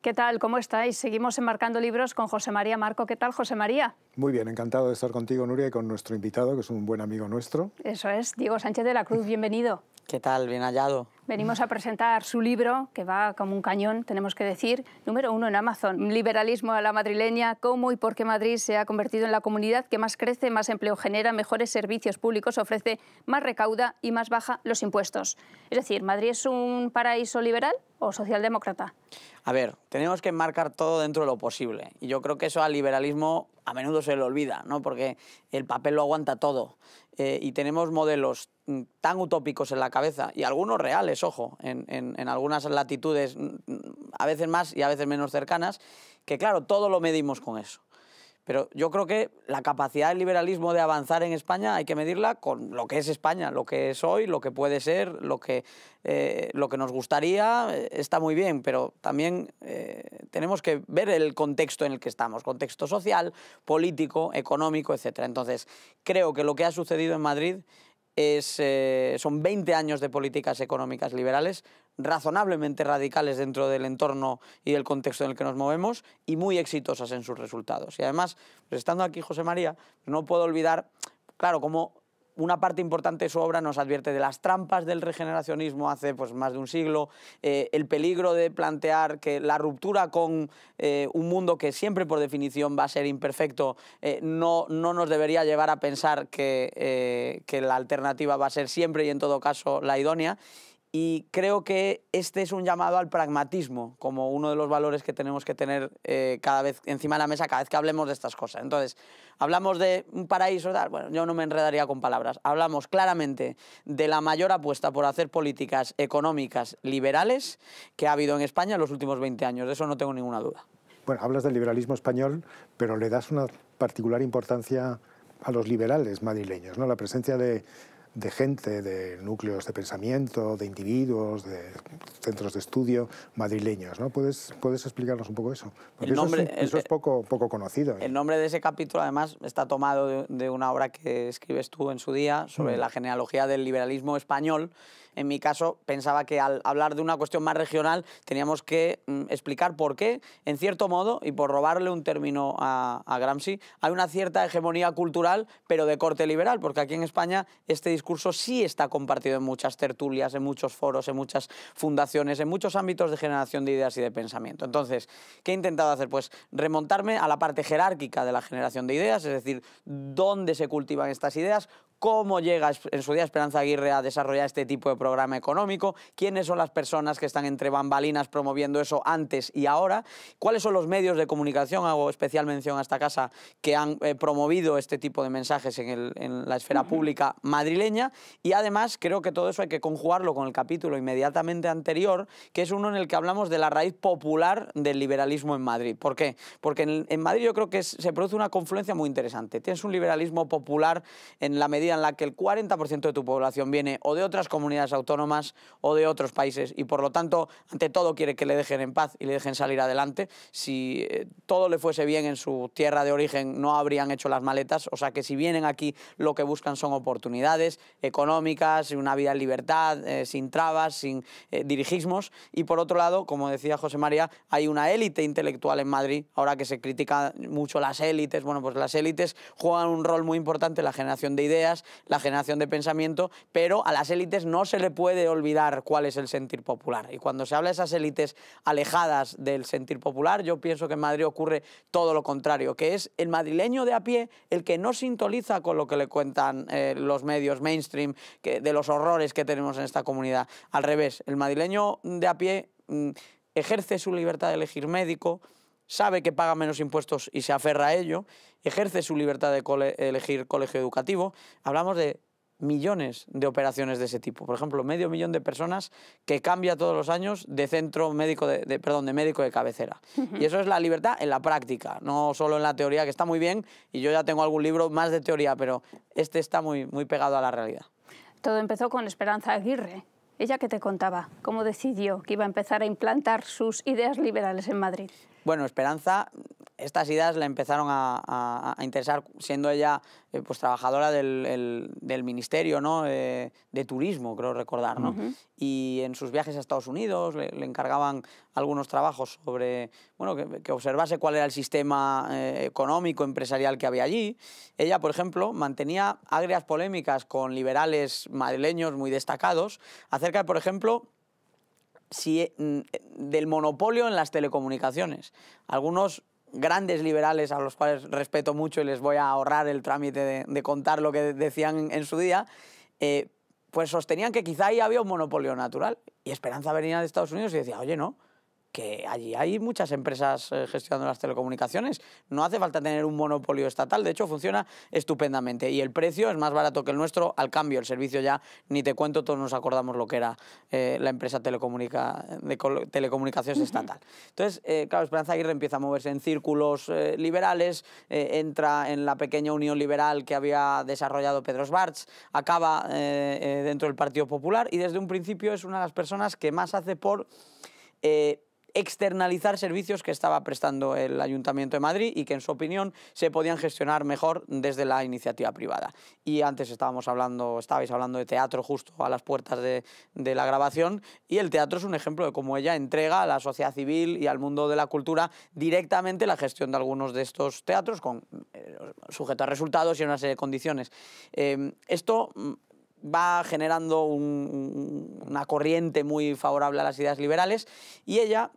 ¿Qué tal? ¿Cómo estáis? Seguimos enmarcando libros con José María Marco. ¿Qué tal, José María? Muy bien, encantado de estar contigo, Nuria, y con nuestro invitado, que es un buen amigo nuestro. Eso es, Diego Sánchez de la Cruz, bienvenido. ¿Qué tal? Bien hallado. Venimos a presentar su libro, que va como un cañón, tenemos que decir, número uno en Amazon, Liberalismo a la madrileña, cómo y por qué Madrid se ha convertido en la comunidad que más crece, más empleo genera, mejores servicios públicos ofrece, más recauda y más baja los impuestos. Es decir, ¿Madrid es un paraíso liberal o socialdemócrata? A ver, tenemos que enmarcar todo dentro de lo posible. Y yo creo que eso al liberalismo a menudo se le olvida, ¿no? porque el papel lo aguanta todo. Eh, y tenemos modelos mm, tan utópicos en la cabeza, y algunos reales, ojo, en, algunas latitudes, mm, mm, a veces más y a veces menos cercanas, que claro, todo lo medimos con eso. Pero yo creo que la capacidad del liberalismo de avanzar en España hay que medirla con lo que es España, lo que es hoy, lo que puede ser, lo que, eh, lo que nos gustaría, eh, está muy bien, pero también eh, tenemos que ver el contexto en el que estamos, contexto social, político, económico, etc. Entonces, creo que lo que ha sucedido en Madrid es, son 20 años de políticas económicas liberales, razonablemente radicales dentro del entorno y del contexto en el que nos movemos y muy exitosas en sus resultados. Y además, pues estando aquí José María, no puedo olvidar, claro, como una parte importante de su obra nos advierte de las trampas del regeneracionismo hace pues, más de un siglo, eh, el peligro de plantear que la ruptura con eh, un mundo que siempre por definición va a ser imperfecto eh, no, no nos debería llevar a pensar que, que la alternativa va a ser siempre y en todo caso la idónea y creo que este es un llamado al pragmatismo como uno de los valores que tenemos que tener eh, cada vez encima de la mesa cada vez que hablemos de estas cosas. Entonces, hablamos de un paraíso, bueno, yo no me enredaría con palabras. Hablamos claramente de la mayor apuesta por hacer políticas económicas liberales que ha habido en España en los últimos 20 años, de eso no tengo ninguna duda. Bueno, hablas del liberalismo español, pero le das una particular importancia a los liberales madrileños, ¿no? La presencia de de gente, de núcleos de pensamiento, de individuos, de centros de estudio madrileños. ¿no? ¿Puedes, puedes explicarnos un poco eso? eso es, poco, poco conocido. ¿eh? El nombre de ese capítulo, además, está tomado de, una obra que escribes tú en su día sobre mm. la genealogía del liberalismo español en mi caso pensaba que al hablar de una cuestión más regional teníamos que mm, explicar por qué, en cierto modo, y por robarle un término a, a Gramsci, hay una cierta hegemonía cultural, pero de corte liberal, porque aquí en España este discurso sí está compartido en muchas tertulias, en muchos foros, en muchas fundaciones, en muchos ámbitos de generación de ideas y de pensamiento. Entonces, ¿qué he intentado hacer? Pues remontarme a la parte jerárquica de la generación de ideas, es decir, dónde se cultivan estas ideas, cómo llega en su día Esperanza Aguirre a desarrollar este tipo de programa económico, quiénes son las personas que están entre bambalinas promoviendo eso antes y ahora, cuáles son los medios de comunicación, hago especial mención a esta casa, que han eh, promovido este tipo de mensajes en, la esfera pública madrileña y además creo que todo eso hay que conjugarlo con el capítulo inmediatamente anterior, que es uno en el que hablamos de la raíz popular del liberalismo en Madrid. ¿Por qué? Porque en, Madrid yo creo que se produce una confluencia muy interesante. Tienes un liberalismo popular en la medida en la que el 40% de tu población viene o de otras comunidades autónomas o de otros países y por lo tanto, ante todo, quiere que le dejen en paz y le dejen salir adelante. Si eh, todo le fuese bien en su tierra de origen, no habrían hecho las maletas, o sea que si vienen aquí lo que buscan son oportunidades económicas, una vida en libertad, eh, sin trabas, sin eh, dirigismos y por otro lado, como decía José María, hay una élite intelectual en Madrid, ahora que se critica mucho las élites, bueno, pues las élites juegan un rol muy importante en la generación de ideas, la generación de pensamiento, pero a las élites no se le puede olvidar cuál es el sentir popular. Y cuando se habla de esas élites alejadas del sentir popular, yo pienso que en Madrid ocurre todo lo contrario, que es el madrileño de a pie el que no sintoniza con lo que le cuentan eh, los medios mainstream, de los horrores que tenemos en esta comunidad. Al revés, el madrileño de a pie mm, ejerce su libertad de elegir médico, sabe que paga menos impuestos y se aferra a ello, ejerce su libertad de elegir colegio educativo. Hablamos de millones de operaciones de ese tipo. Por ejemplo, medio millón de personas que cambia todos los años de centro médico de, perdón, de médico de cabecera. Y eso es la libertad en la práctica, no solo en la teoría, que está muy bien, y yo ya tengo algún libro más de teoría, pero este está muy, muy pegado a la realidad. Todo empezó con Esperanza Aguirre, ¿Ella qué te contaba? ¿Cómo decidió que iba a empezar a implantar sus ideas liberales en Madrid? Bueno, Esperanza estas ideas la empezaron a, interesar, siendo ella eh, pues, trabajadora del, Ministerio ¿no? Eh, de Turismo, creo recordar. ¿no? Y en sus viajes a Estados Unidos le, encargaban algunos trabajos sobre bueno, que, observase cuál era el sistema eh, económico, empresarial que había allí. Ella, por ejemplo, mantenía agrias polémicas con liberales madrileños muy destacados acerca, por ejemplo, si, mm, del monopolio en las telecomunicaciones. Algunos grandes liberales a los cuales respeto mucho y les voy a ahorrar el trámite de, contar lo que decían en su día, eh, pues sostenían que quizá ahí había un monopolio natural. Y Esperanza venía de Estados Unidos y decía, oye, no, que allí hay muchas empresas eh, gestionando las telecomunicaciones. No hace falta tener un monopolio estatal, de hecho funciona estupendamente. Y el precio es más barato que el nuestro, al cambio, el servicio ya, ni te cuento, todos nos acordamos lo que era eh, la empresa telecomunica, de telecomunicaciones estatal. Entonces, eh, claro, Esperanza Aguirre empieza a moverse en círculos liberales, entra en la pequeña unión liberal que había desarrollado Pedro Sbarts, acaba dentro del Partido Popular y desde un principio es una de las personas que más hace por externalizar servicios que estaba prestando el Ayuntamiento de Madrid y que en su opinión se podían gestionar mejor desde la iniciativa privada. Y antes estábamos hablando, estabais hablando de teatro justo a las puertas de, la grabación y el teatro es un ejemplo de cómo ella entrega a la sociedad civil y al mundo de la cultura directamente la gestión de algunos de estos teatros con, eh, a resultados y una serie de condiciones. Em, esto mm, va generando una corriente muy favorable a las ideas liberales y ella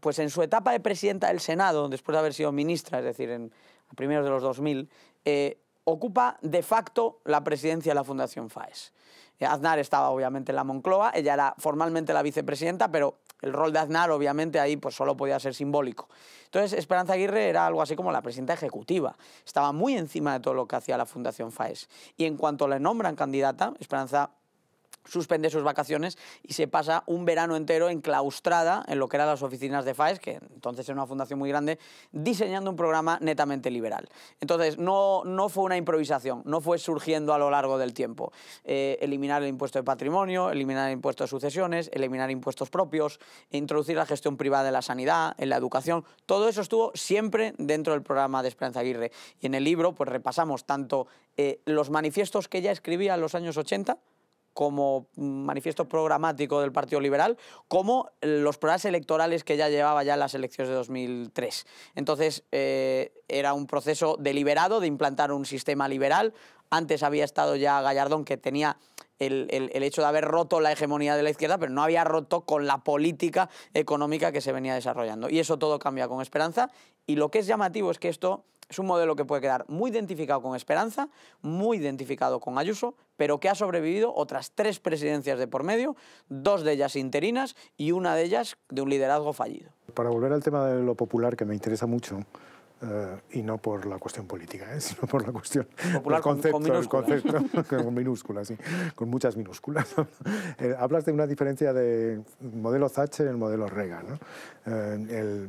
pues en su etapa de presidenta del Senado, después de haber sido ministra, es decir, en a primeros de los 2000, eh, ocupa de facto la presidencia de la Fundación FAES. Eh, Aznar estaba obviamente en la Moncloa, ella era formalmente la vicepresidenta, pero el rol de Aznar obviamente ahí pues solo podía ser simbólico. Entonces Esperanza Aguirre era algo así como la presidenta ejecutiva, estaba muy encima de todo lo que hacía la Fundación FAES. Y en cuanto le nombran candidata, Esperanza suspende sus vacaciones y se pasa un verano entero enclaustrada en lo que eran las oficinas de FAES, que entonces era una fundación muy grande, diseñando un programa netamente liberal. Entonces, no, no fue una improvisación, no fue surgiendo a lo largo del tiempo. Eh, eliminar el impuesto de patrimonio, eliminar el impuesto de sucesiones, eliminar impuestos propios, introducir la gestión privada de la sanidad, en la educación, todo eso estuvo siempre dentro del programa de Esperanza Aguirre. Y en el libro, pues repasamos tanto eh, los manifiestos que ella escribía en los años 80, como manifiesto programático del Partido Liberal, como los programas electorales que ya llevaba ya las elecciones de 2003. Entonces, eh, era un proceso deliberado de implantar un sistema liberal. Antes había estado ya Gallardón, que tenía el, hecho de haber roto la hegemonía de la izquierda, pero no había roto con la política económica que se venía desarrollando. Y eso todo cambia con esperanza. Y lo que es llamativo es que esto es un modelo que puede quedar muy identificado con Esperanza, muy identificado con Ayuso, pero que ha sobrevivido otras tres presidencias de por medio, dos de ellas interinas y una de ellas de un liderazgo fallido. Para volver al tema de lo popular, que me interesa mucho, eh, y no por la cuestión política, ¿eh? sino por la cuestión Popular, concepto, con, minúsculas. con minúsculas, sí, con muchas minúsculas. Eh, hablas de una diferencia de modelo Thatcher y el modelo Reagan. ¿no? el,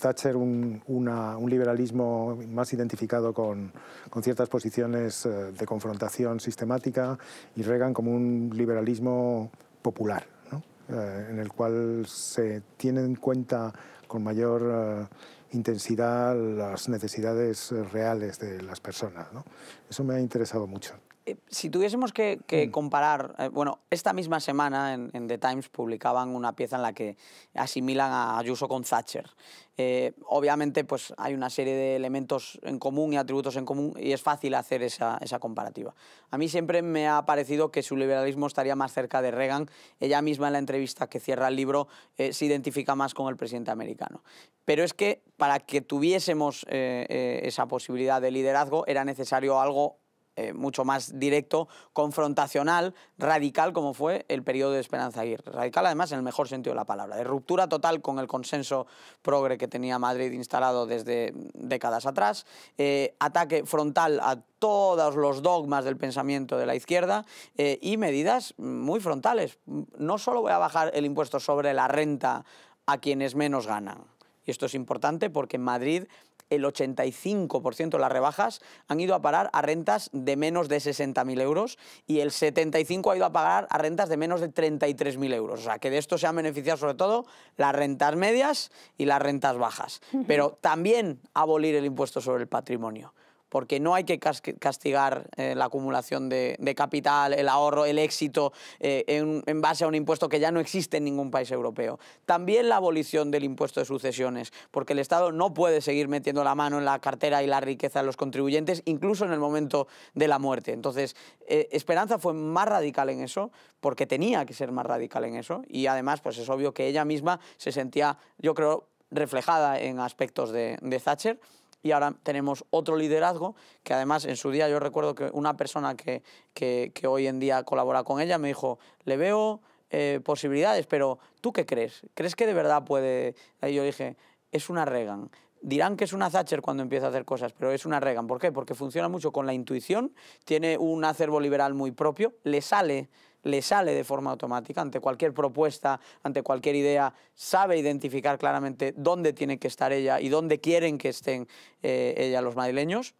Thatcher, un, un, liberalismo más identificado con, con ciertas posiciones de confrontación sistemática y Reagan como un liberalismo popular, ¿no? en el cual se tiene en cuenta con mayor intensidad las necesidades eh, reales de las personas. ¿no? Eso me ha interesado mucho. Eh, si tuviésemos que, mm. comparar, eh, bueno, esta misma semana en, The Times publicaban una pieza en la que asimilan a Ayuso con Thatcher. Eh, obviamente, pues hay una serie de elementos en común y atributos en común y es fácil hacer esa, comparativa. A mí siempre me ha parecido que su liberalismo estaría más cerca de Reagan. Ella misma en la entrevista que cierra el libro se identifica más con el presidente americano. Pero es que para que tuviésemos esa posibilidad de liderazgo era necesario algo eh, mucho más directo, confrontacional, radical, como fue el periodo de Esperanza Aguirre. Radical, además, en el mejor sentido de la palabra, de ruptura total con el consenso progre que tenía Madrid instalado desde décadas atrás, eh, ataque frontal a todos los dogmas del pensamiento de la izquierda eh, y medidas muy frontales. No solo voy a bajar el impuesto sobre la renta a quienes menos ganan, y esto es importante porque en Madrid el 85% de las rebajas han ido a parar a rentas de menos de 60.000 euros y el 75% ha ido a pagar a rentas de menos de 33.000 euros. O sea, que de esto se han beneficiado sobre todo las rentas medias y las rentas bajas. Pero también abolir el impuesto sobre el patrimonio porque no hay que castigar eh, la acumulación de, capital, el ahorro, el éxito eh, en, base a un impuesto que ya no existe en ningún país europeo. También la abolición del impuesto de sucesiones, porque el Estado no puede seguir metiendo la mano en la cartera y la riqueza de los contribuyentes, incluso en el momento de la muerte. Entonces, eh, Esperanza fue más radical en eso, porque tenía que ser más radical en eso, y además pues es obvio que ella misma se sentía, yo creo, reflejada en aspectos de Thatcher, y ahora tenemos otro liderazgo que además en su día yo recuerdo que una persona que, hoy en día colabora con ella me dijo, le veo eh, posibilidades, pero ¿tú qué crees? ¿Crees que de verdad puede...? Ahí yo dije, es una Reagan. Dirán que es una Thatcher cuando empieza a hacer cosas, pero es una Reagan. ¿Por qué? Porque funciona mucho con la intuición, tiene un acervo liberal muy propio, le sale le sale de forma automática ante cualquier propuesta, ante cualquier idea, sabe identificar claramente dónde tiene que estar ella y dónde quieren que estén eh, ella los madrileños.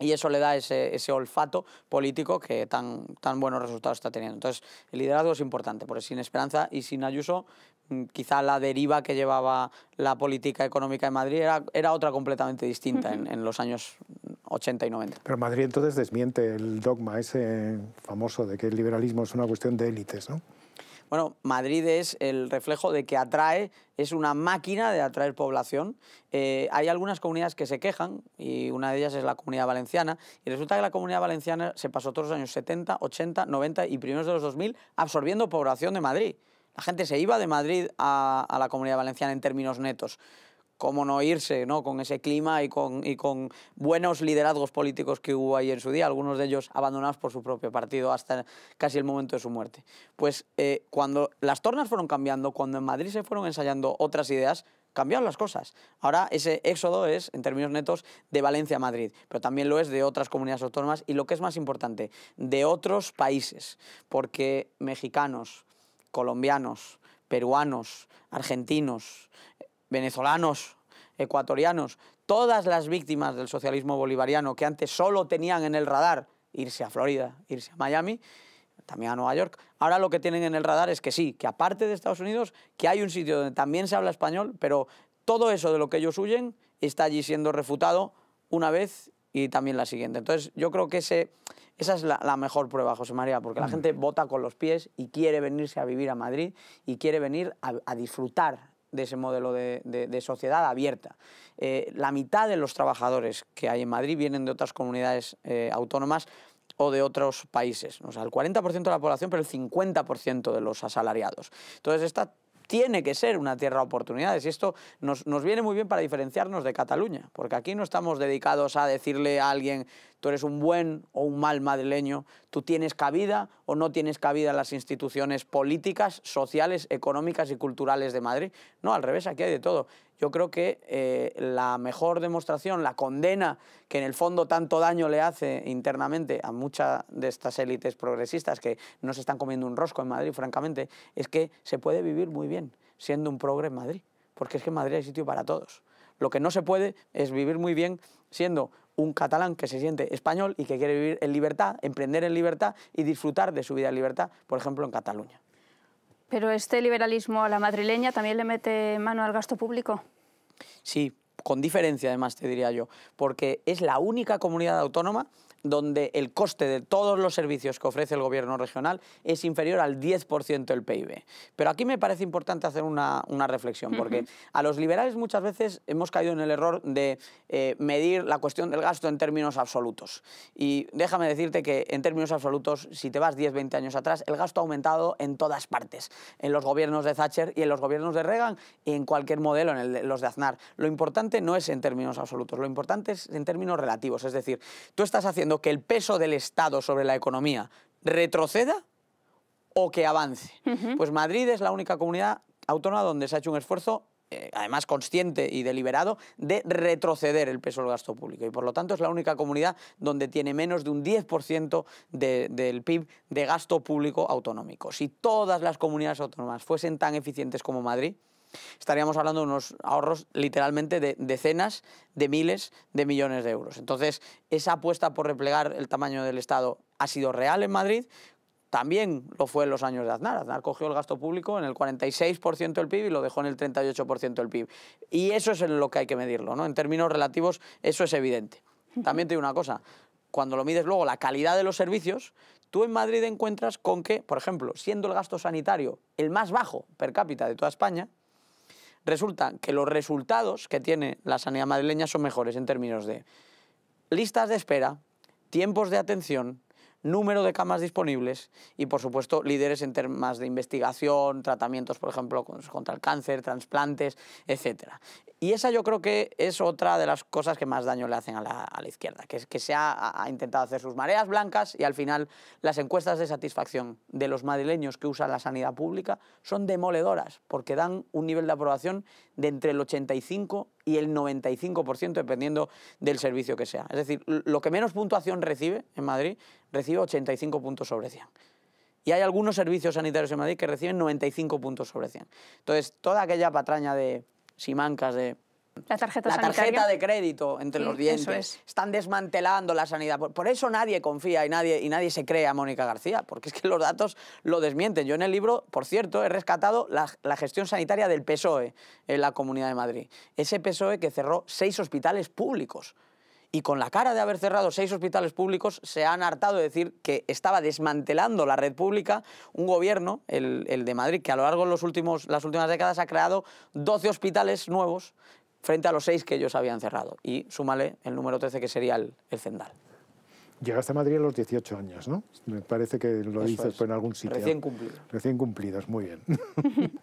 Y eso le da ese, olfato político que tan, buenos resultados está teniendo. Entonces, el liderazgo es importante, porque sin Esperanza y sin Ayuso, mm, quizá la deriva que llevaba la política económica de Madrid era, otra completamente distinta en, en los años 80 y 90. Pero Madrid entonces desmiente el dogma ese famoso de que el liberalismo es una cuestión de élites, ¿no? Bueno, Madrid es el reflejo de que atrae, es una máquina de atraer población. Eh, hay algunas comunidades que se quejan, y una de ellas es la comunidad valenciana, y resulta que la comunidad valenciana se pasó todos los años 70, 80, 90 y primeros de los 2000 absorbiendo población de Madrid. La gente se iba de Madrid a, a la comunidad valenciana en términos netos cómo no irse ¿no? con ese clima y con, y con buenos liderazgos políticos que hubo ahí en su día, algunos de ellos abandonados por su propio partido hasta casi el momento de su muerte. Pues eh, cuando las tornas fueron cambiando, cuando en Madrid se fueron ensayando otras ideas, cambiaron las cosas. Ahora ese éxodo es, en términos netos, de Valencia a Madrid, pero también lo es de otras comunidades autónomas y lo que es más importante, de otros países, porque mexicanos, colombianos, peruanos, argentinos, venezolanos, ecuatorianos, todas las víctimas del socialismo bolivariano que antes solo tenían en el radar irse a Florida, irse a Miami, también a Nueva York, ahora lo que tienen en el radar es que sí, que aparte de Estados Unidos, que hay un sitio donde también se habla español, pero todo eso de lo que ellos huyen está allí siendo refutado una vez y también la siguiente. Entonces yo creo que esa es la, mejor prueba, José María, porque la mm. gente vota con los pies y quiere venirse a vivir a Madrid y quiere venir a disfrutar de ese modelo de, sociedad abierta. Eh, la mitad de los trabajadores que hay en Madrid vienen de otras comunidades eh, autónomas o de otros países. O sea, el 40% de la población, pero el 50% de los asalariados. Entonces, esta tiene que ser una tierra de oportunidades y esto nos, viene muy bien para diferenciarnos de Cataluña, porque aquí no estamos dedicados a decirle a alguien tú eres un buen o un mal madrileño, tú tienes cabida o no tienes cabida en las instituciones políticas, sociales, económicas y culturales de Madrid. No, al revés, aquí hay de todo yo creo que eh, la mejor demostración, la condena que en el fondo tanto daño le hace internamente a muchas de estas élites progresistas que no se están comiendo un rosco en Madrid, francamente, es que se puede vivir muy bien siendo un progre en Madrid, porque es que en Madrid hay sitio para todos. Lo que no se puede es vivir muy bien siendo un catalán que se siente español y que quiere vivir en libertad, emprender en libertad y disfrutar de su vida en libertad, por ejemplo, en Cataluña. Pero este liberalismo a la madrileña también le mete mano al gasto público. Sí, con diferencia además te diría yo, porque es la única comunidad autónoma donde el coste de todos los servicios que ofrece el gobierno regional es inferior al 10% del PIB. Pero aquí me parece importante hacer una, reflexión, porque a los liberales muchas veces hemos caído en el error de eh, medir la cuestión del gasto en términos absolutos. Y déjame decirte que en términos absolutos, si te vas 10, 20 años atrás, el gasto ha aumentado en todas partes, en los gobiernos de Thatcher y en los gobiernos de Reagan y en cualquier modelo, en los de Aznar. Lo importante no es en términos absolutos, lo importante es en términos relativos, es decir, tú estás haciendo que el peso del Estado sobre la economía retroceda o que avance. Pues Madrid es la única comunidad autónoma donde se ha hecho un esfuerzo eh, además consciente y deliberado, de retroceder el peso del gasto público. Y por lo tanto es la única comunidad donde tiene menos de un 10% del PIB de gasto público autonómico. Si todas las comunidades autónomas fuesen tan eficientes como Madrid, estaríamos hablando de unos ahorros literalmente de decenas de miles de millones de euros. Entonces, esa apuesta por replegar el tamaño del Estado ha sido real en Madrid, también lo fue en los años de Aznar. Aznar cogió el gasto público en el 46% del PIB y lo dejó en el 38% del PIB. Y eso es en lo que hay que medirlo, ¿no? En términos relativos, eso es evidente. También te digo una cosa, cuando lo mides luego la calidad de los servicios, tú en Madrid encuentras con que, por ejemplo, siendo el gasto sanitario el más bajo per cápita de toda España, Resulta que los resultados que tiene la sanidad madrileña son mejores en términos de listas de espera, tiempos de atención, número de camas disponibles y, por supuesto, líderes en temas de investigación, tratamientos, por ejemplo, contra el cáncer, trasplantes, etc. Y esa yo creo que es otra de las cosas que más daño le hacen a la, izquierda, que, es que se ha, ha, intentado hacer sus mareas blancas y al final las encuestas de satisfacción de los madrileños que usan la sanidad pública son demoledoras, porque dan un nivel de aprobación de entre el 85 y el 95% dependiendo del servicio que sea. Es decir, lo que menos puntuación recibe en Madrid, recibe 85 puntos sobre 100. Y hay algunos servicios sanitarios en Madrid que reciben 95 puntos sobre 100. Entonces, toda aquella patraña de simancas de la tarjeta, la tarjeta de crédito entre los dientes. Están desmantelando la sanidad. Por, eso nadie confía y nadie, y nadie se cree a Mónica García, porque es que los datos lo desmienten. Yo en el libro, por cierto, he rescatado la, gestión sanitaria del PSOE en la Comunidad de Madrid. Ese PSOE que cerró seis hospitales públicos y con la cara de haber cerrado seis hospitales públicos, se han hartado de decir que estaba desmantelando la red pública un gobierno, el, de Madrid, que a lo largo de los últimos, las últimas décadas ha creado 12 hospitales nuevos frente a los seis que ellos habían cerrado. Y súmale el número 13 que sería el, el Zendal. Llegaste a Madrid a los 18 años, ¿no? Me parece que lo dices pues, en algún sitio. Recién cumplido. Recién es muy bien.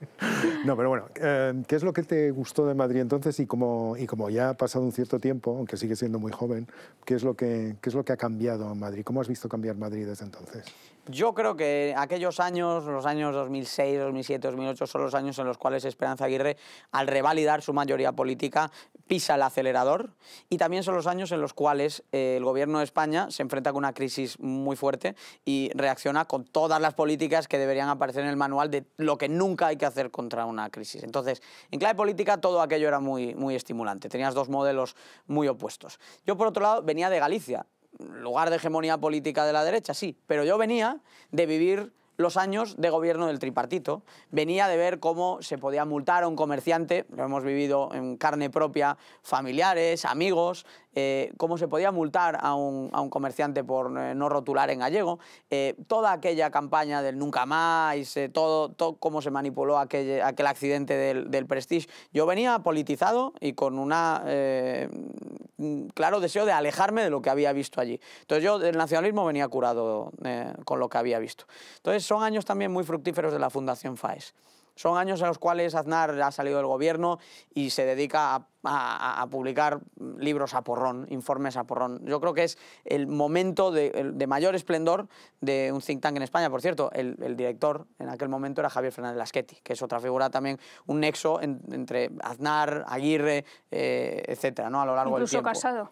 no, pero bueno, eh, ¿qué es lo que te gustó de Madrid entonces? Y como, y como ya ha pasado un cierto tiempo, aunque sigue siendo muy joven, ¿qué es, lo que, ¿qué es lo que ha cambiado en Madrid? ¿Cómo has visto cambiar Madrid desde entonces? Yo creo que aquellos años, los años 2006, 2007, 2008, son los años en los cuales Esperanza Aguirre, al revalidar su mayoría política, pisa el acelerador y también son los años en los cuales eh, el gobierno de España se enfrenta con una crisis muy fuerte y reacciona con todas las políticas que deberían aparecer en el manual de lo que nunca hay que hacer contra una crisis. Entonces, en clave política todo aquello era muy, muy estimulante. Tenías dos modelos muy opuestos. Yo, por otro lado, venía de Galicia lugar de hegemonía política de la derecha, sí, pero yo venía de vivir los años de gobierno del tripartito. Venía de ver cómo se podía multar a un comerciante, lo hemos vivido en carne propia, familiares, amigos, eh, cómo se podía multar a un, comerciante por eh, no rotular en gallego, eh, toda aquella campaña del nunca más, todo, cómo se manipuló aquel, accidente del, Prestige. Yo venía politizado y con un claro deseo de alejarme de lo que había visto allí. Entonces yo del nacionalismo venía curado con lo que había visto. Entonces son años también muy fructíferos de la Fundación FAES. Son años en los cuales Aznar ha salido del gobierno y se dedica a, publicar libros a porrón, informes a porrón. Yo creo que es el momento de, mayor esplendor de un think tank en España. Por cierto, el, director en aquel momento era Javier Fernández Laschetti, que es otra figura también, un nexo entre Aznar, Aguirre, eh, etcétera, ¿no? a lo largo del tiempo. Casado.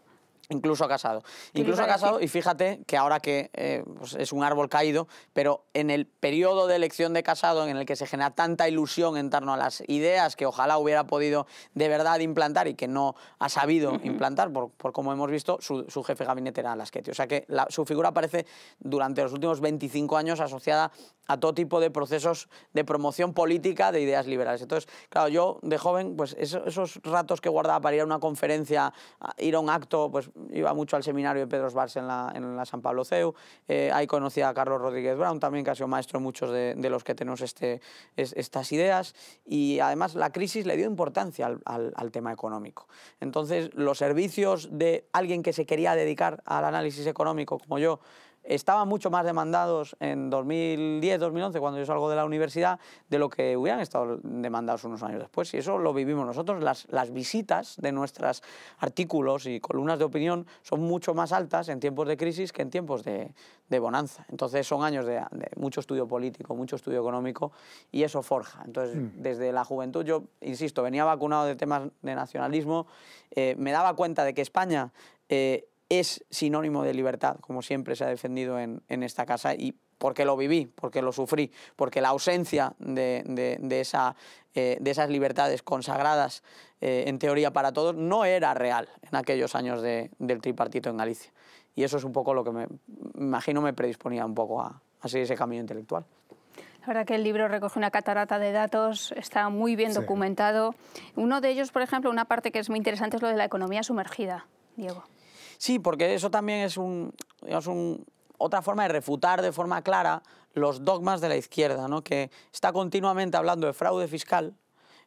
Incluso ha casado. Incluso ha casado, y fíjate que ahora que eh, pues es un árbol caído, pero en el periodo de elección de casado en el que se genera tanta ilusión en torno a las ideas que ojalá hubiera podido de verdad implantar y que no ha sabido implantar, por, como hemos visto, su, jefe gabinete era Lasqueti. O sea que su figura aparece durante los últimos 25 años asociada a todo tipo de procesos de promoción política de ideas liberales. Entonces, claro, yo de joven, pues esos, esos ratos que guardaba para ir a una conferencia, ir a un acto, pues iba mucho al seminario de Pedro sars en la, San Pablo CEU, eh, ahí conocía a Carlos Rodríguez Brown también, que ha sido maestro muchos de, los que tenemos este, estas ideas, y además la crisis le dio importancia al, tema económico. Entonces, los servicios de alguien que se quería dedicar al análisis económico, como yo, estaban mucho más demandados en 2010-2011, cuando yo salgo de la universidad, de lo que hubieran estado demandados unos años después. Y eso lo vivimos nosotros. Las, las visitas de nuestros artículos y columnas de opinión son mucho más altas en tiempos de crisis que en tiempos de, bonanza. Entonces son años de, mucho estudio político, mucho estudio económico y eso forja. Entonces mm. desde la juventud yo, insisto, venía vacunado de temas de nacionalismo, eh, me daba cuenta de que España... Eh, es sinónimo de libertad, como siempre se ha defendido en, esta casa y porque lo viví, porque lo sufrí, porque la ausencia de, esa, eh, de esas libertades consagradas eh, en teoría para todos no era real en aquellos años del tripartito en Galicia. Y eso es un poco lo que me imagino me predisponía un poco a, a seguir ese camino intelectual. La verdad que el libro recoge una catarata de datos, está muy bien documentado. Uno de ellos, por ejemplo, una parte que es muy interesante es lo de la economía sumergida, Diego. Sí, porque eso también es, un, otra forma de refutar de forma clara los dogmas de la izquierda, ¿no? que está continuamente hablando de fraude fiscal,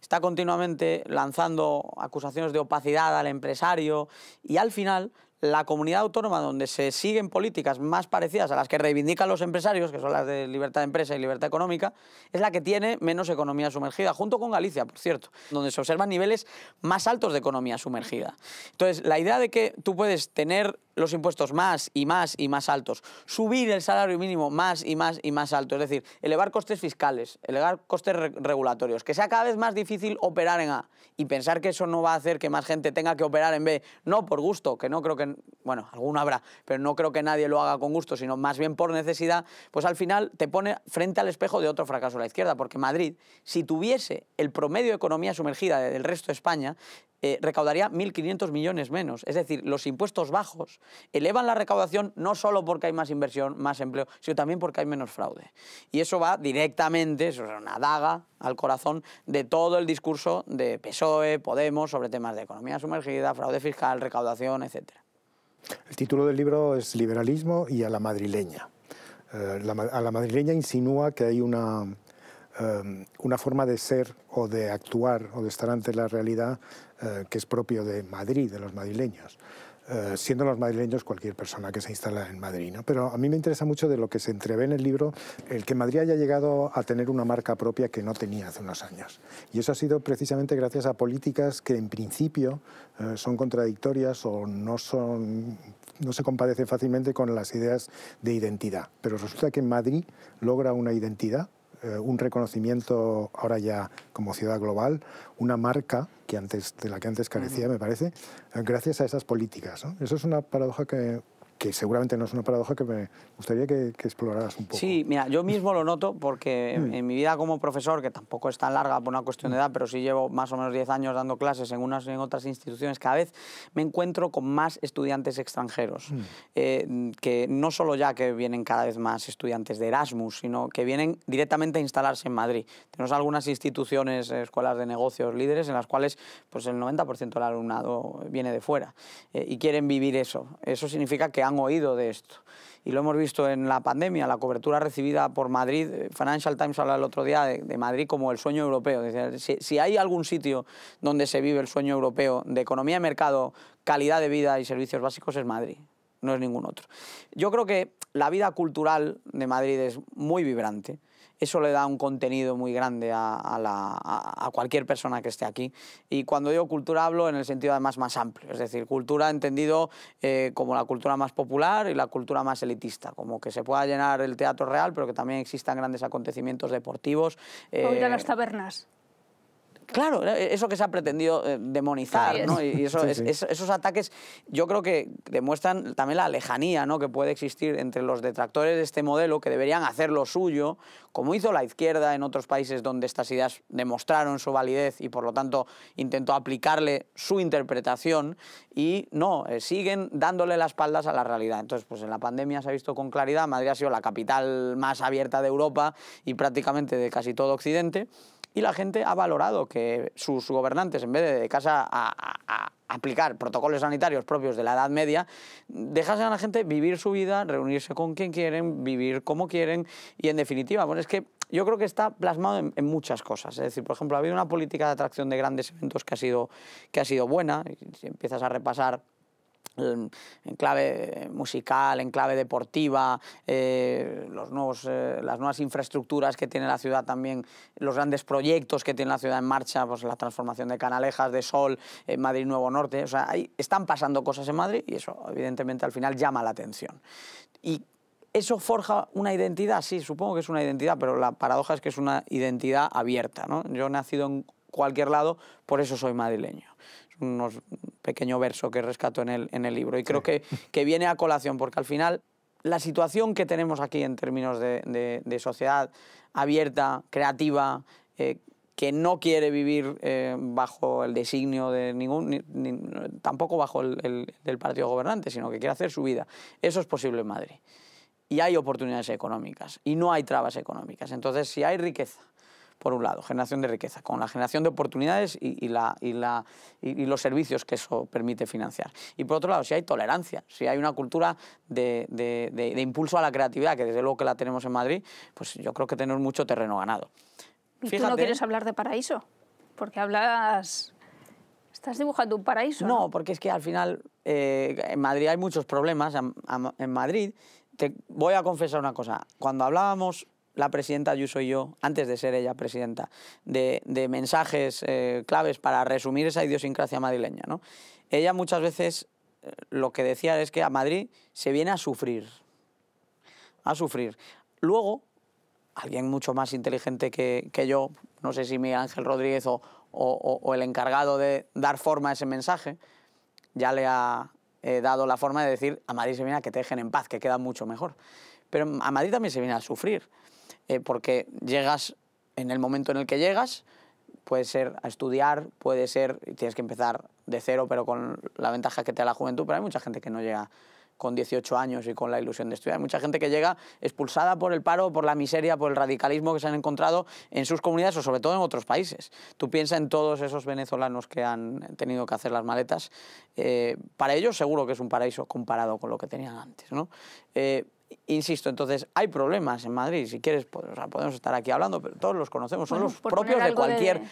está continuamente lanzando acusaciones de opacidad al empresario y al final la comunidad autónoma donde se siguen políticas más parecidas a las que reivindican los empresarios, que son las de libertad de empresa y libertad económica, es la que tiene menos economía sumergida, junto con Galicia, por cierto, donde se observan niveles más altos de economía sumergida. Entonces, la idea de que tú puedes tener los impuestos más y más y más altos, subir el salario mínimo más y más y más alto, es decir, elevar costes fiscales, elevar costes regulatorios, que sea cada vez más difícil operar en A y pensar que eso no va a hacer que más gente tenga que operar en B, no por gusto, que no creo que, bueno, alguno habrá, pero no creo que nadie lo haga con gusto, sino más bien por necesidad, pues al final te pone frente al espejo de otro fracaso de la izquierda, porque Madrid, si tuviese el promedio de economía sumergida del resto de España, eh, recaudaría 1.500 millones menos. Es decir, los impuestos bajos elevan la recaudación no solo porque hay más inversión, más empleo, sino también porque hay menos fraude. Y eso va directamente, eso es una daga al corazón de todo el discurso de PSOE, Podemos, sobre temas de economía sumergida, fraude fiscal, recaudación, etc. El título del libro es Liberalismo y a la madrileña. Eh, a la madrileña insinúa que hay una, eh, una forma de ser o de actuar o de estar ante la realidad eh, que es propio de Madrid, de los madrileños. Eh, siendo los madrileños cualquier persona que se instala en Madrid. Pero a mí me interesa mucho de lo que se entrevé en el libro, el que Madrid haya llegado a tener una marca propia que no tenía hace unos años. Y eso ha sido precisamente gracias a políticas que en principio eh, son contradictorias o no, no se compadecen fácilmente con las ideas de identidad. Pero resulta que Madrid logra una identidad eh, un reconocimiento ahora ya como ciudad global, una marca que antes, de la que antes carecía, me parece, gracias a esas políticas. Eso es una paradoja que que seguramente no es una paradoja que me gustaría que, exploraras un poco. Sí, mira, yo mismo lo noto porque mm. en mi vida como profesor, que tampoco es tan larga por una cuestión de mm. edad, pero sí llevo más o menos 10 años dando clases en unas en otras instituciones, cada vez me encuentro con más estudiantes extranjeros, mm. eh, que no solo ya que vienen cada vez más estudiantes de Erasmus, sino que vienen directamente a instalarse en Madrid. Tenemos algunas instituciones, eh, escuelas de negocios, líderes, en las cuales pues, el 90% del alumnado viene de fuera eh, y quieren vivir eso. Eso significa que oído de esto. Y lo hemos visto en la pandemia, la cobertura recibida por Madrid. Eh, Financial Times hablaba el otro día de, Madrid como el sueño europeo. si, si hay algún sitio donde se vive el sueño europeo de economía de mercado, calidad de vida y servicios básicos es Madrid no es ningún otro. Yo creo que la vida cultural de Madrid es muy vibrante eso le da un contenido muy grande a, cualquier persona que esté aquí. Y cuando digo cultura hablo en el sentido además más amplio, es decir, cultura entendido eh, como la cultura más popular y la cultura más elitista, como que se pueda llenar el teatro real, pero que también existan grandes acontecimientos deportivos. o ir las eh, tabernas. Claro, eso que se ha pretendido demonizar, Y esos ataques yo creo que demuestran también la lejanía que puede existir entre los detractores de este modelo, que deberían hacer lo suyo, como hizo la izquierda en otros países donde estas ideas demostraron su validez y por lo tanto intentó aplicarle su interpretación, y no, eh, siguen dándole las espaldas a la realidad. Entonces, pues en la pandemia se ha visto con claridad, Madrid ha sido la capital más abierta de Europa y prácticamente de casi todo Occidente, y la gente ha valorado que sus gobernantes, en vez de casa a, a, aplicar protocolos sanitarios propios de la Edad Media, dejasen a la gente vivir su vida, reunirse con quien quieren, vivir como quieren y, en definitiva, bueno, es que yo creo que está plasmado en, muchas cosas. Es decir, por ejemplo, ha habido una política de atracción de grandes eventos que ha sido, que ha sido buena. Si empiezas a repasar en clave eh, musical, en clave deportiva, eh, eh, las nuevas infraestructuras que tiene la ciudad también, los grandes proyectos que tiene la ciudad en marcha, pues la transformación de Canalejas, de Sol, Madrid Nuevo Norte, están pasando cosas en Madrid y eso evidentemente al final llama la atención. Y ¿Eso forja una identidad? Sí, supongo que es una identidad, pero la paradoja es que es una identidad abierta. ¿no? Yo he nacido en cualquier lado, por eso soy madrileño unos pequeño verso que rescato en el, en el libro. Y creo que, que viene a colación, porque al final la situación que tenemos aquí en términos de, sociedad abierta, creativa, eh, que no quiere vivir eh, bajo el designio de ningún, tampoco bajo el, el, del partido gobernante, sino que quiere hacer su vida. Eso es posible en Madrid. Y hay oportunidades económicas, y no hay trabas económicas. Entonces, si hay riqueza, por un lado, generación de riqueza, con la generación de oportunidades y, la, la, y, los servicios que eso permite financiar. Y por otro lado, si hay tolerancia, si hay una cultura de, impulso a la creatividad, que desde luego que la tenemos en Madrid, pues yo creo que tenemos mucho terreno ganado. ¿Y tú no quieres hablar de paraíso? Porque hablas... Estás dibujando un paraíso. No, porque es que al final eh, en Madrid hay muchos problemas. en Madrid te voy a confesar una cosa. Cuando hablábamos la presidenta yo soy yo, antes de ser ella presidenta, de, mensajes eh, claves para resumir esa idiosincrasia madrileña. Ella muchas veces eh, lo que decía es que a Madrid se viene a sufrir, a sufrir. Luego, alguien mucho más inteligente que, yo, no sé si mi Ángel Rodríguez o, el encargado de dar forma a ese mensaje, ya le ha eh, dado la forma de decir a Madrid se viene a que te dejen en paz, que queda mucho mejor. Pero a Madrid también se viene a sufrir. Eh, porque llegas en el momento en el que llegas, puede ser a estudiar, puede ser, tienes que empezar de cero, pero con la ventaja que te da la juventud, pero hay mucha gente que no llega con 18 años y con la ilusión de estudiar. Hay mucha gente que llega expulsada por el paro, por la miseria, por el radicalismo que se han encontrado en sus comunidades o sobre todo en otros países. Tú piensa en todos esos venezolanos que han tenido que hacer las maletas. Eh, para ellos seguro que es un paraíso comparado con lo que tenían antes. ¿no? Eh, insisto, entonces hay problemas en Madrid, si quieres pues, podemos estar aquí hablando, pero todos los conocemos, son los propios de cualquier, de...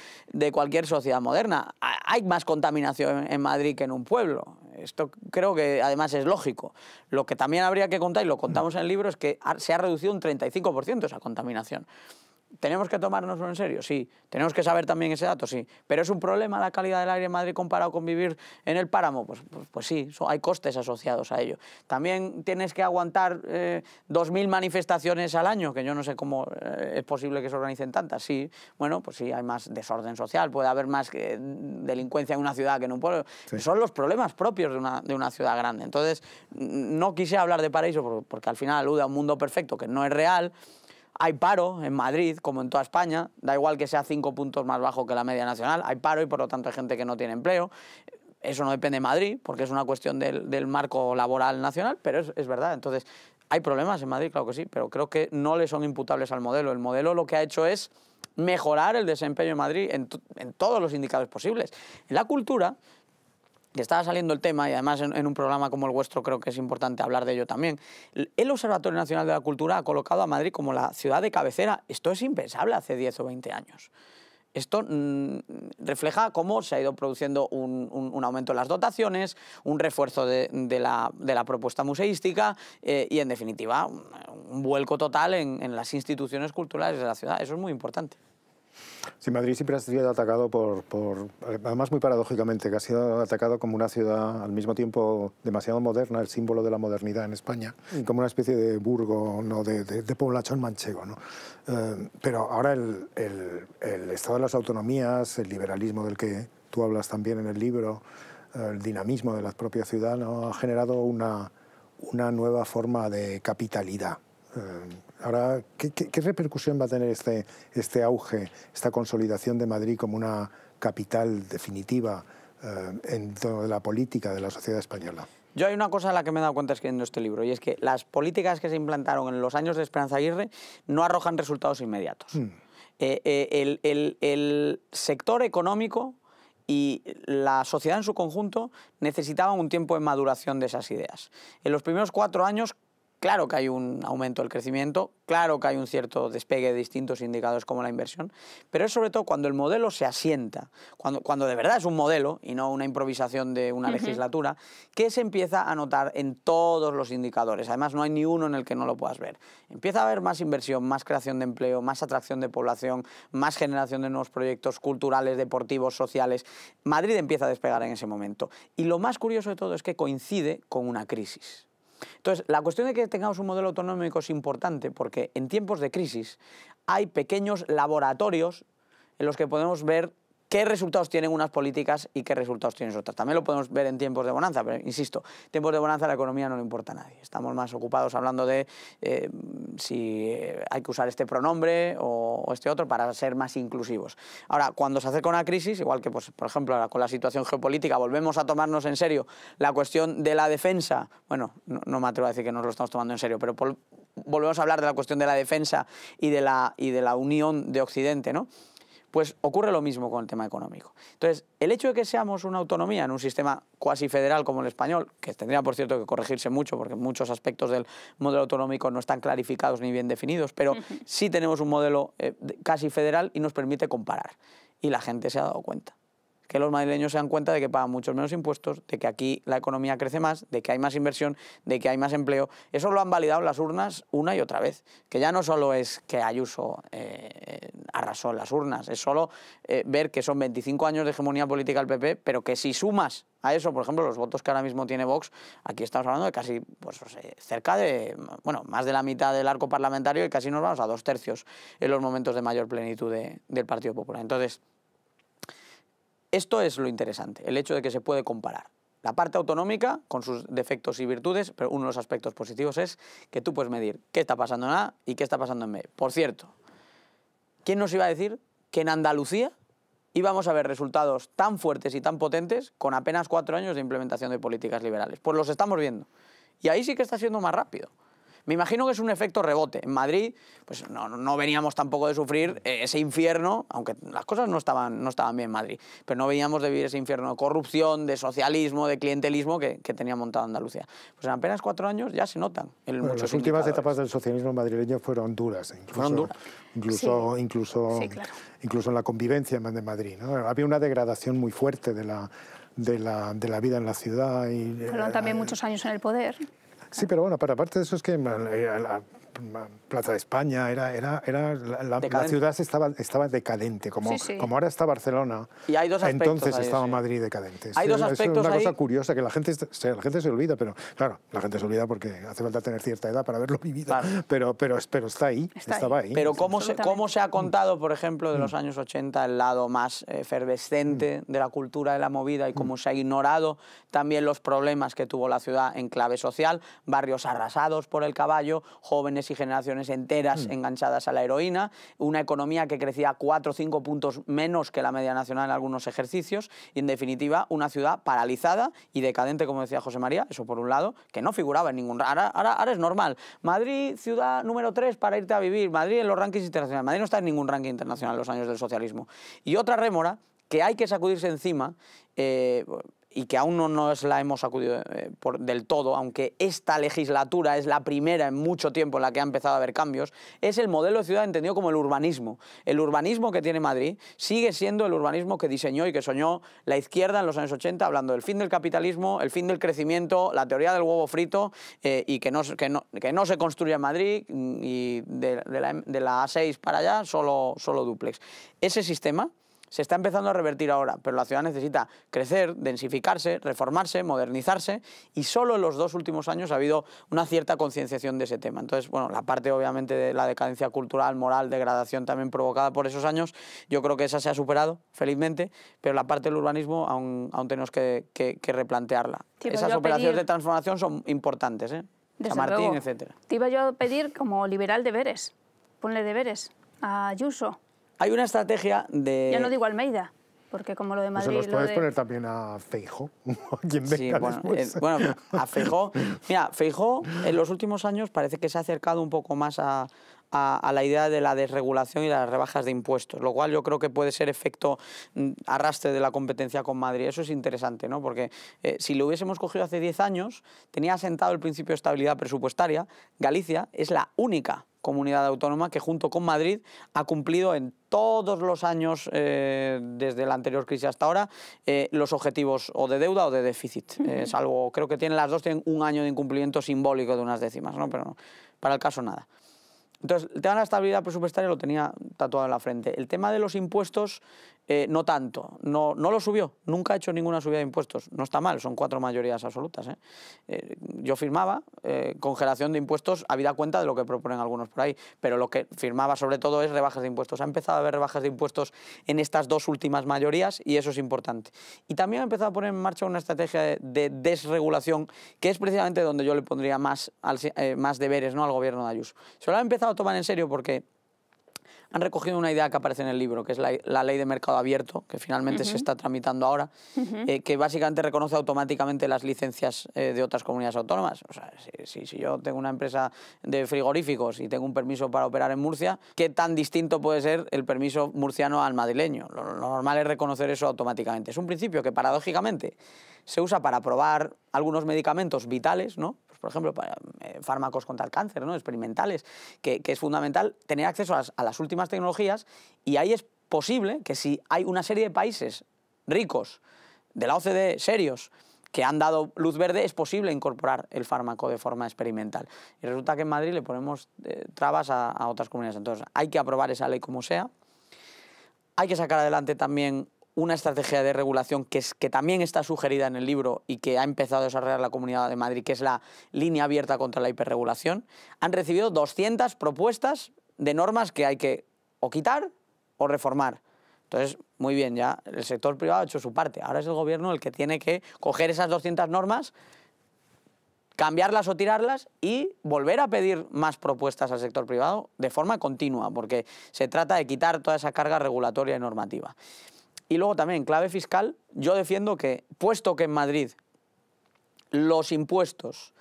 de... cualquier sociedad moderna. Hay más contaminación en Madrid que en un pueblo. Esto creo que además es lógico. Lo que también habría que contar, y lo contamos en el libro, es que se ha reducido un 35% esa contaminación. ¿Tenemos que tomárnoslo en serio? Sí. ¿Tenemos que saber también ese dato? Sí. ¿Pero es un problema la calidad del aire en Madrid comparado con vivir en el páramo? Pues, pues, pues sí, hay costes asociados a ello. También tienes que aguantar eh, 2.000 manifestaciones al año, que yo no sé cómo eh, es posible que se organicen tantas. Sí, bueno, pues sí, hay más desorden social, puede haber más eh, delincuencia en una ciudad que en un pueblo. Son los problemas propios de una, de una, ciudad grande. Entonces, no quise hablar de paraíso porque, porque al final alude a un mundo perfecto que no es real, hay paro en Madrid, como en toda España, da igual que sea cinco puntos más bajo que la media nacional, hay paro y por lo tanto hay gente que no tiene empleo. Eso no depende de Madrid, porque es una cuestión del, marco laboral nacional, pero es, verdad. Entonces, hay problemas en Madrid, claro que sí, pero creo que no le son imputables al modelo. El modelo lo que ha hecho es mejorar el desempeño en Madrid en, en todos los indicadores posibles. En la cultura, que estaba saliendo el tema, y además en, un programa como el vuestro creo que es importante hablar de ello también, el Observatorio Nacional de la Cultura ha colocado a Madrid como la ciudad de cabecera. Esto es impensable hace 10 o 20 años. Esto mm, refleja cómo se ha ido produciendo un, aumento en las dotaciones, un refuerzo de, la, propuesta museística eh, y, en definitiva, un, vuelco total en las instituciones culturales de la ciudad. Eso es muy importante. Sí, Madrid siempre ha sido atacado por, además muy paradójicamente, que ha sido atacado como una ciudad al mismo tiempo demasiado moderna, el símbolo de la modernidad en España, como una especie de burgo, ¿no? de, de, poblachón manchego. Eh, pero ahora el, estado de las autonomías, el liberalismo del que tú hablas también en el libro, el dinamismo de la propia ciudad, ¿no? ha generado una, una nueva forma de capitalidad. Eh, Ahora, ¿qué, repercusión va a tener este, este auge, esta consolidación de Madrid como una capital definitiva eh, en la política de la sociedad española? Yo hay una cosa a la que me he dado cuenta escribiendo este libro, y es que las políticas que se implantaron en los años de Esperanza Aguirre no arrojan resultados inmediatos. Hmm. Eh, eh, el, sector económico y la sociedad en su conjunto necesitaban un tiempo de maduración de esas ideas. En los primeros cuatro años Claro que hay un aumento del crecimiento, claro que hay un cierto despegue de distintos indicadores como la inversión, pero es sobre todo cuando el modelo se asienta, cuando, de verdad es un modelo y no una improvisación de una legislatura, que se empieza a notar en todos los indicadores. Además, no hay ni uno en el que no lo puedas ver. Empieza a haber más inversión, más creación de empleo, más atracción de población, más generación de nuevos proyectos culturales, deportivos, sociales. Madrid empieza a despegar en ese momento. Y lo más curioso de todo es que coincide con una crisis. Entonces, la cuestión de que tengamos un modelo autonómico es importante porque en tiempos de crisis hay pequeños laboratorios en los que podemos ver qué resultados tienen unas políticas y qué resultados tienen otras. También lo podemos ver en tiempos de bonanza, pero insisto, en tiempos de bonanza la economía no le importa a nadie. Estamos más ocupados hablando de eh, si eh, hay que usar este pronombre o, este otro para ser más inclusivos. Ahora, cuando se acerca una crisis, igual que pues, por ejemplo con la situación geopolítica, volvemos a tomarnos en serio la cuestión de la defensa. Bueno, no, me atrevo a decir que nos lo estamos tomando en serio, pero volvemos a hablar de la cuestión de la defensa y de la, y de la unión de Occidente, ¿no? Pues ocurre lo mismo con el tema económico. Entonces, el hecho de que seamos una autonomía en un sistema cuasi federal como el español, que tendría, por cierto, que corregirse mucho, porque muchos aspectos del modelo autonómico no están clarificados ni bien definidos, pero sí tenemos un modelo eh, casi federal y nos permite comparar. Y la gente se ha dado cuenta que los madrileños se dan cuenta de que pagan muchos menos impuestos, de que aquí la economía crece más, de que hay más inversión, de que hay más empleo. Eso lo han validado las urnas una y otra vez, que ya no solo es que Ayuso eh, arrasó las urnas, es solo eh, ver que son 25 años de hegemonía política del PP, pero que si sumas a eso, por ejemplo, los votos que ahora mismo tiene Vox, aquí estamos hablando de casi pues, cerca de, bueno, más de la mitad del arco parlamentario y casi nos vamos a dos tercios en los momentos de mayor plenitud del Partido Popular. Entonces, esto es lo interesante, el hecho de que se puede comparar. La parte autonómica, con sus defectos y virtudes, pero uno de los aspectos positivos es que tú puedes medir qué está pasando en A y qué está pasando en B. Por cierto, ¿quién nos iba a decir que en Andalucía íbamos a ver resultados tan fuertes y tan potentes con apenas cuatro años de implementación de políticas liberales? Pues los estamos viendo. Y ahí sí que está siendo más rápido. Me imagino que es un efecto rebote. En Madrid, pues no, veníamos tampoco de sufrir eh, ese infierno, aunque las cosas no estaban, no estaban bien en Madrid, pero no veníamos de vivir ese infierno de corrupción, de socialismo, de clientelismo que, tenía montado Andalucía. Pues en apenas cuatro años ya se notan. las últimas etapas del socialismo madrileño fueron duras. ¿eh? Incluso, Incluso, Incluso, en la convivencia de Madrid. Había una degradación muy fuerte de la de la, de la, vida en la ciudad. Y, Fueron también eh, muchos años en el poder. Sí, pero bueno, para aparte de eso es que eh, Plaza de España, era, era, era la, ciudad estaba, estaba decadente, como, como ahora está Barcelona. Y hay dos Entonces estaba Madrid decadente. Hay dos aspectos es una cosa curiosa que la gente, se, la gente se olvida, pero claro, la gente se olvida porque hace falta tener cierta edad para haberlo vivido, pero, pero, pero está ahí, estaba ahí. Pero ¿cómo se, ¿cómo se ha mm. contado, por ejemplo, de mm. los años 80 el lado más eh, efervescente mm. de la cultura de la movida y cómo se ha ignorado también los problemas que tuvo la ciudad en clave social, barrios arrasados por el caballo, jóvenes y generaciones enteras mm. enganchadas a la heroína, una economía que crecía cuatro o cinco puntos menos que la media nacional en algunos ejercicios y, en definitiva, una ciudad paralizada y decadente, como decía José María, eso por un lado, que no figuraba en ningún... Ahora, ahora, es normal. Madrid, ciudad número tres para irte a vivir. Madrid en los rankings internacionales. Madrid no está en ningún ranking internacional en los años del socialismo. Y otra rémora que hay que sacudirse encima, eh, y que aún no nos la hemos sacudido eh, del todo, aunque esta legislatura es la primera en mucho tiempo en la que ha empezado a haber cambios, es el modelo de ciudad entendido como el urbanismo. El urbanismo que tiene Madrid sigue siendo el urbanismo que diseñó y que soñó la izquierda en los años 80, hablando del fin del capitalismo, el fin del crecimiento, la teoría del huevo frito eh, y que no, que, no, se construye en Madrid mm, y de, la, A6 para allá solo, solo duplex. Ese sistema se está empezando a revertir ahora, pero la ciudad necesita crecer, densificarse, reformarse, modernizarse y solo en los dos últimos años ha habido una cierta concienciación de ese tema. Entonces, bueno, la parte obviamente de la decadencia cultural, moral, degradación también provocada por esos años, yo creo que esa se ha superado, felizmente, pero la parte del urbanismo aún, tenemos que, replantearla. Esas operaciones de transformación son importantes, ¿eh? San Martín, etcétera. Te iba yo a pedir, como liberal, deberes. Ponle deberes a Ayuso hay una estrategia de... Ya no digo Almeida. Porque como lo de pues Madrid... se los puedes poner también a Feijo? quien venga sí, eh, bueno, a Feijo. Mira, Feijo, en los últimos años parece que se ha acercado un poco más a, a, la idea de la desregulación y las rebajas de impuestos, lo cual yo creo que puede ser efecto mm, arrastre de la competencia con Madrid. Eso es interesante, ¿no? porque eh, si lo hubiésemos cogido hace 10 años, tenía asentado el principio de estabilidad presupuestaria. Galicia es la única comunidad autónoma que junto con Madrid ha cumplido en todos los años, eh, desde la anterior crisis hasta ahora, eh, los objetivos o de deuda o de déficit. Eh, salvo, creo que tienen las dos, tienen un año de incumplimiento simbólico de unas décimas, ¿no? pero no, para el caso nada. Entonces, el tema de la estabilidad presupuestaria lo tenía tatuado en la frente. El tema de los impuestos eh, no tanto, no, no lo subió, nunca ha hecho ninguna subida de impuestos. No está mal, son cuatro mayorías absolutas. ¿eh? Eh, yo firmaba congelación de impuestos, habida cuenta de lo que proponen algunos por ahí, pero lo que firmaba sobre todo es rebajas de impuestos. Ha empezado a haber rebajas de impuestos en estas dos últimas mayorías y eso es importante. Y también ha empezado a poner en marcha una estrategia de, desregulación, que es precisamente donde yo le pondría más, más deberes ¿no? al gobierno de Ayuso. Se lo ha empezado a tomar en serio porque han recogido una idea que aparece en el libro, que es la, ley de mercado abierto, que finalmente se está tramitando ahora, eh, que básicamente reconoce automáticamente las licencias eh, de otras comunidades autónomas. O sea, si, yo tengo una empresa de frigoríficos y tengo un permiso para operar en Murcia, ¿qué tan distinto puede ser el permiso murciano al madrileño? Lo, lo normal es reconocer eso automáticamente. Es un principio que paradójicamente se usa para probar algunos medicamentos vitales, ¿no? por ejemplo, para, eh, fármacos contra el cáncer, ¿no? experimentales, que, es fundamental tener acceso a las, últimas tecnologías y ahí es posible que si hay una serie de países ricos de la OCDE serios que han dado luz verde, es posible incorporar el fármaco de forma experimental. Y resulta que en Madrid le ponemos eh, trabas a, a otras comunidades. Entonces, hay que aprobar esa ley como sea. Hay que sacar adelante también una estrategia de regulación que, es, que también está sugerida en el libro y que ha empezado a desarrollar la Comunidad de Madrid, que es la línea abierta contra la hiperregulación, han recibido 200 propuestas de normas que hay que o quitar o reformar. Entonces, muy bien, ya el sector privado ha hecho su parte. Ahora es el gobierno el que tiene que coger esas 200 normas, cambiarlas o tirarlas y volver a pedir más propuestas al sector privado de forma continua, porque se trata de quitar toda esa carga regulatoria y normativa. Y luego también, clave fiscal, yo defiendo que, puesto que en Madrid los impuestos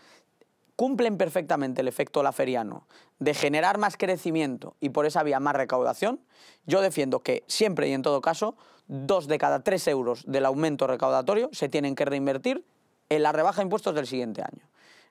cumplen perfectamente el efecto laferiano de generar más crecimiento y por esa vía más recaudación, yo defiendo que siempre y en todo caso, dos de cada tres euros del aumento recaudatorio se tienen que reinvertir en la rebaja de impuestos del siguiente año.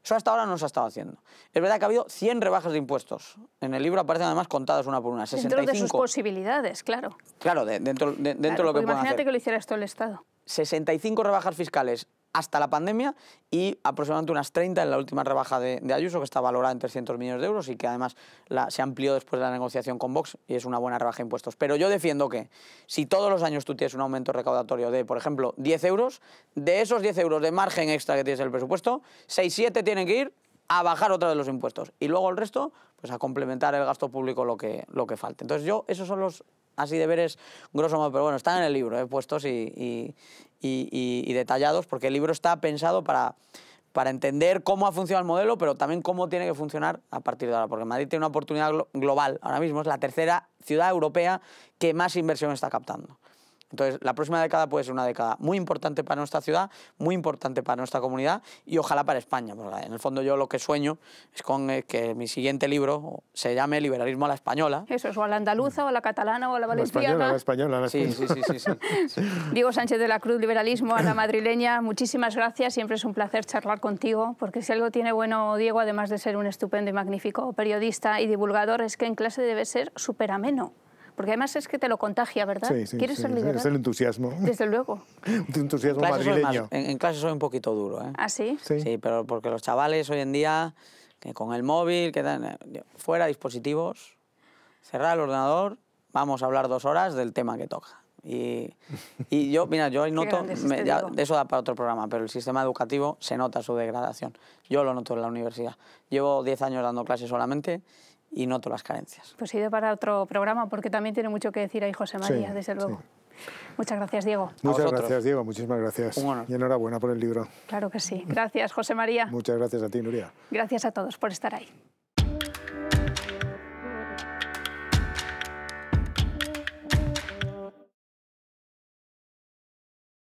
Eso hasta ahora no se ha estado haciendo. Es verdad que ha habido 100 rebajas de impuestos. En el libro aparecen además contadas una por una. 65. Dentro de sus posibilidades, claro. Claro, dentro de, dentro lo que pues pueda hacer. Imagínate que lo hiciera esto el Estado. 65 rebajas fiscales hasta la pandemia y aproximadamente unas 30 en la última rebaja de, Ayuso, que está valorada en 300 millones de euros y que además se amplió después de la negociación con Vox y es una buena rebaja de impuestos. Pero yo defiendo que si todos los años tú tienes un aumento recaudatorio de, por ejemplo, 10 euros, de esos 10 euros de margen extra que tienes en el presupuesto, 6, 7 tienen que ir a bajar otra de los impuestos y luego el resto pues a complementar el gasto público lo que, lo que falte. Entonces yo, esos son los así deberes grosso modo, pero bueno, están en el libro, he eh, puesto puestos y, detallados, porque el libro está pensado para, entender cómo ha funcionado el modelo, pero también cómo tiene que funcionar a partir de ahora, porque Madrid tiene una oportunidad global, ahora mismo es la tercera ciudad europea que más inversión está captando. Entonces, la próxima década puede ser una década muy importante para nuestra ciudad, muy importante para nuestra comunidad y ojalá para España. en el fondo yo lo que sueño es con eh, que mi siguiente libro se llame Liberalismo a la Española. Eso es, o a la andaluza, o a la catalana, o a la valenciana. La española, sí, sí, sí. Diego Sánchez de la Cruz, Liberalismo a la madrileña, muchísimas gracias. Siempre es un placer charlar contigo, porque si algo tiene bueno Diego, además de ser un estupendo y magnífico periodista y divulgador, es que en clase debe ser súper ameno. Porque además es que te lo contagia, ¿verdad? Sí, sí, ¿Quieres ser Es el entusiasmo. Desde luego. Un entusiasmo en madrileño. en, clase soy un poquito duro, ¿eh? ¿Ah, sí? sí? pero porque los chavales hoy en día, que con el móvil, que eh, fuera dispositivos, cerrar el ordenador, vamos a hablar dos horas del tema que toca. Y, yo, mira, yo hoy noto, eso da para otro programa, pero el sistema educativo se nota su degradación. Yo lo noto en la universidad. Llevo 10 años dando clases solamente y noto las carencias. Pues ido para otro programa porque también tiene mucho que decir ahí José María, desde luego. Muchas gracias, Diego. Muchas gracias, Diego. Muchísimas gracias. Y enhorabuena por el libro. Claro que sí. Gracias, José María. Muchas gracias a ti, Nuria. Gracias a todos por estar ahí.